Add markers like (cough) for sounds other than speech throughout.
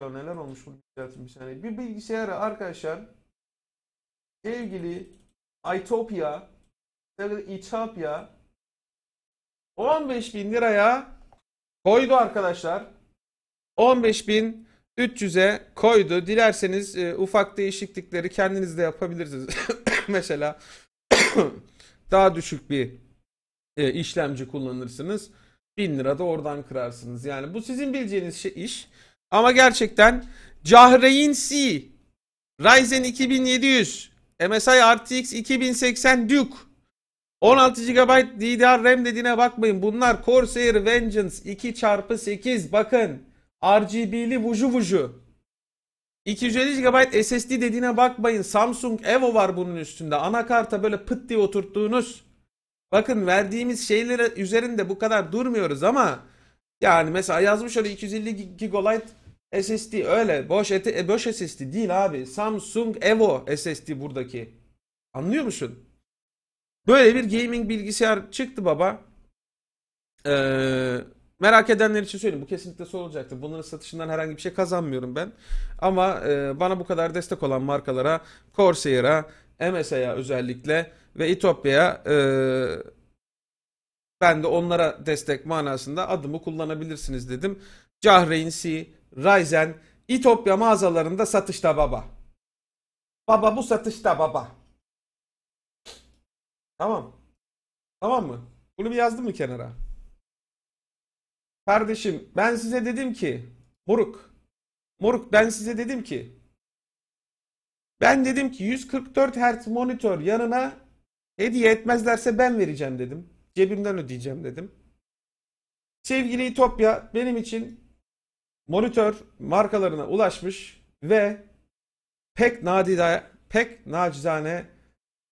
neler olmuş bu düzeltilmiş. Yani bir bilgisayara arkadaşlar sevgili iTopia sevgili İtopya 15 bin liraya koydu arkadaşlar. 15 bin 300'e koydu. Dilerseniz e, ufak değişiklikleri kendiniz de yapabilirsiniz. (coughs) Mesela (coughs) daha düşük bir e, işlemci kullanırsınız. 1000 lira da oradan kırarsınız. Yani bu sizin bileceğiniz şey iş. Ama gerçekten Cahreyn C, Ryzen 2700, MSI RTX 2080 Duke, 16 GB DDR RAM dediğine bakmayın. Bunlar Corsair Vengeance 2x8 bakın. RGB'li vuju vuju. 250 GB SSD dediğine bakmayın. Samsung Evo var bunun üstünde. Anakarta böyle pıt diye oturttuğunuz. Bakın verdiğimiz şeylere üzerinde bu kadar durmuyoruz ama yani mesela yazmış öyle 250 GB SSD öyle boş eti, e, boş SSD değil abi. Samsung Evo SSD buradaki. Anlıyor musun? Böyle bir gaming bilgisayar çıktı baba. Ee, merak edenler için söyleyeyim. Bu kesinlikle olacaktı. Bunların satışından herhangi bir şey kazanmıyorum ben. Ama e, bana bu kadar destek olan markalara, Corsair'a, MSA'ya özellikle ve Itopya'ya e, ben de onlara destek manasında adımı kullanabilirsiniz dedim. Cahreyn C, Ryzen, İtopya mağazalarında satışta baba. Baba bu satışta baba. Tamam. Tamam mı? Bunu bir yazdım mı kenara? Kardeşim ben size dedim ki moruk. Moruk ben size dedim ki ben dedim ki 144 Hz monitör yanına hediye etmezlerse ben vereceğim dedim. Cebimden ödeyeceğim dedim. Sevgili İtopya benim için monitör markalarına ulaşmış ve pek nadide, pek nacizane,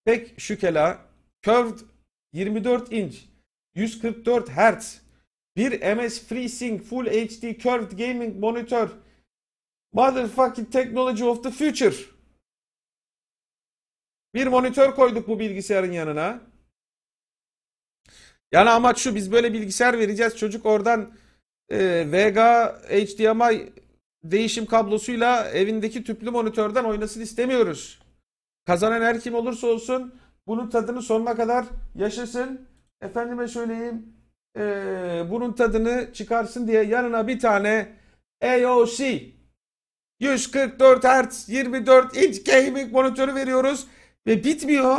pek şükela, curved 24 inç, 144 Hz, bir MS FreeSync Full HD Curved Gaming Monitör, motherfucking technology of the future. Bir monitör koyduk bu bilgisayarın yanına. Yani amaç şu biz böyle bilgisayar vereceğiz çocuk oradan e, ee, VGA HDMI değişim kablosuyla evindeki tüplü monitörden oynasın istemiyoruz. Kazanan her kim olursa olsun bunun tadını sonuna kadar yaşasın. Efendime söyleyeyim e, bunun tadını çıkarsın diye yanına bir tane AOC 144 Hz 24 inç gaming monitörü veriyoruz ve bitmiyor.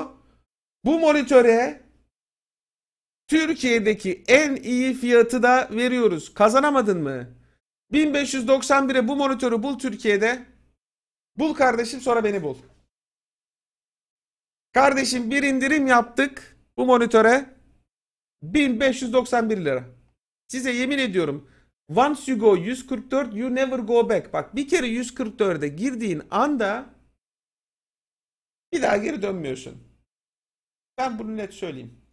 Bu monitöre Türkiye'deki en iyi fiyatı da veriyoruz. Kazanamadın mı? 1591'e bu monitörü bul Türkiye'de. Bul kardeşim sonra beni bul. Kardeşim bir indirim yaptık bu monitöre. 1591 lira. Size yemin ediyorum. Once you go 144 you never go back. Bak bir kere 144'e girdiğin anda bir daha geri dönmüyorsun. Ben bunu net söyleyeyim.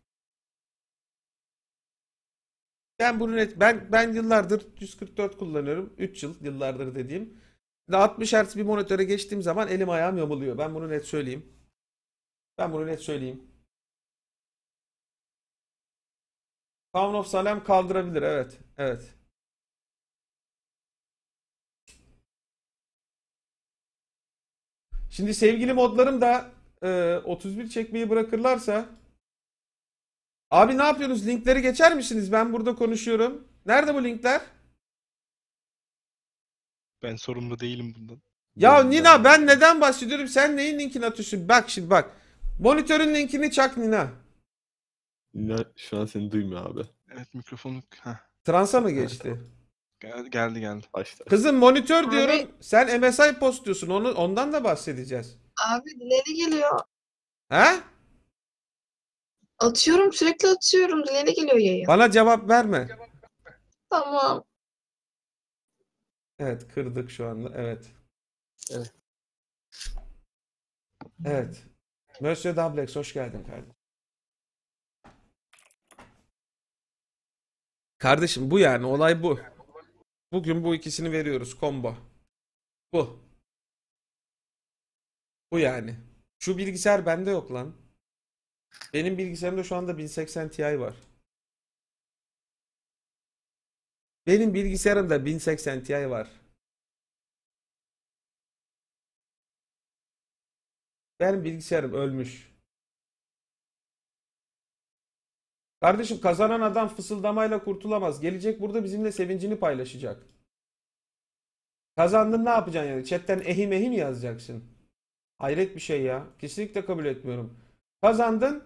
Ben bunu net ben ben yıllardır 144 kullanıyorum. 3 yıl yıllardır dediğim. 60 Hz bir monitöre geçtiğim zaman elim ayağım yamuluyor. Ben bunu net söyleyeyim. Ben bunu net söyleyeyim. Town of Salem kaldırabilir. Evet. Evet. Şimdi sevgili modlarım da 31 e, çekmeyi bırakırlarsa Abi ne yapıyorsunuz? Linkleri geçer misiniz? Ben burada konuşuyorum. Nerede bu linkler? Ben sorumlu değilim bundan. Ya Benim Nina ben... ben neden bahsediyorum? Sen neyin linkini atıyorsun? Bak şimdi bak. Monitörün linkini çak Nina. Nina şu an seni duymuyor abi. Evet mikrofonu. Transa mı geçti? Gel, geldi geldi. Başta. Kızım monitör diyorum. Abi... Sen MSI post diyorsun. Onu, ondan da bahsedeceğiz. Abi Dileli geliyor. He? Atıyorum sürekli atıyorum. Dileğine geliyor yayın. Bana cevap verme. Tamam. Evet kırdık şu anda. Evet. Evet. Evet. Monsieur Dablex hoş geldin kardeşim. Kardeşim bu yani olay bu. Bugün bu ikisini veriyoruz combo. Bu. Bu yani. Şu bilgisayar bende yok lan. Benim bilgisayarımda şu anda 1080 Ti var. Benim bilgisayarımda 1080 Ti var. Benim bilgisayarım ölmüş. Kardeşim kazanan adam fısıldamayla kurtulamaz. Gelecek burada bizimle sevincini paylaşacak. Kazandın ne yapacaksın yani? Chatten ehim ehim yazacaksın. Hayret bir şey ya. Kesinlikle kabul etmiyorum. Kazandın.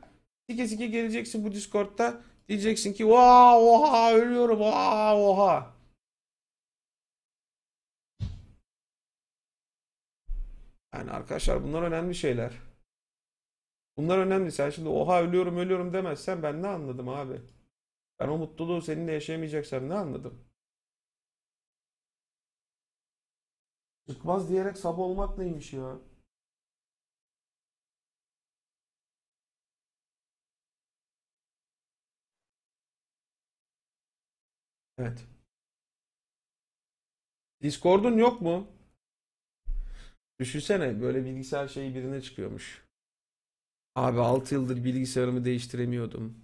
Sike sike geleceksin bu Discord'da. Diyeceksin ki oha oha ölüyorum oha oha. Yani arkadaşlar bunlar önemli şeyler. Bunlar önemli. Sen şimdi oha ölüyorum ölüyorum demezsen ben ne anladım abi? Ben o mutluluğu seninle yaşayamayacaksam ne anladım? Çıkmaz diyerek sabah olmak neymiş ya? Evet. Discord'un yok mu? Düşünsene böyle bilgisayar şeyi birine çıkıyormuş. Abi 6 yıldır bilgisayarımı değiştiremiyordum.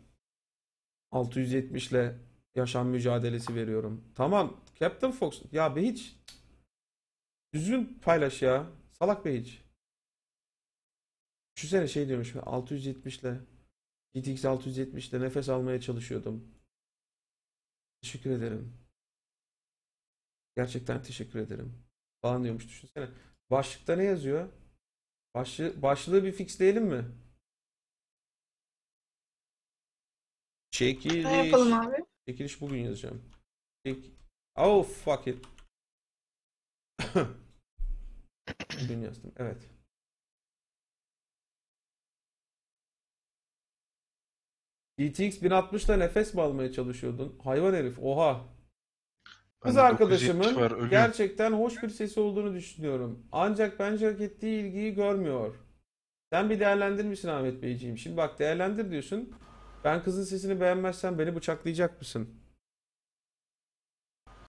670 ile yaşam mücadelesi veriyorum. Tamam Captain Fox ya be hiç düzgün paylaş ya. Salak be hiç. Düşünsene şey diyormuş 670 ile GTX 670 ile nefes almaya çalışıyordum. Teşekkür ederim. Gerçekten teşekkür ederim. Falan diyormuş düşünsene. Başlıkta ne yazıyor? Başlı başlığı bir fixleyelim mi? Çekiliş. Ne yapalım abi? Çekiliş bugün yazacağım. Çek... Oh fuck it. (coughs) bugün yazdım. Evet. GTX e 1060'da nefes mi almaya çalışıyordun? Hayvan herif oha. Kız arkadaşımın var, gerçekten hoş bir sesi olduğunu düşünüyorum. Ancak bence hak ettiği ilgiyi görmüyor. Sen bir değerlendirmişsin Ahmet Beyciğim. Şimdi bak değerlendir diyorsun. Ben kızın sesini beğenmezsem beni bıçaklayacak mısın?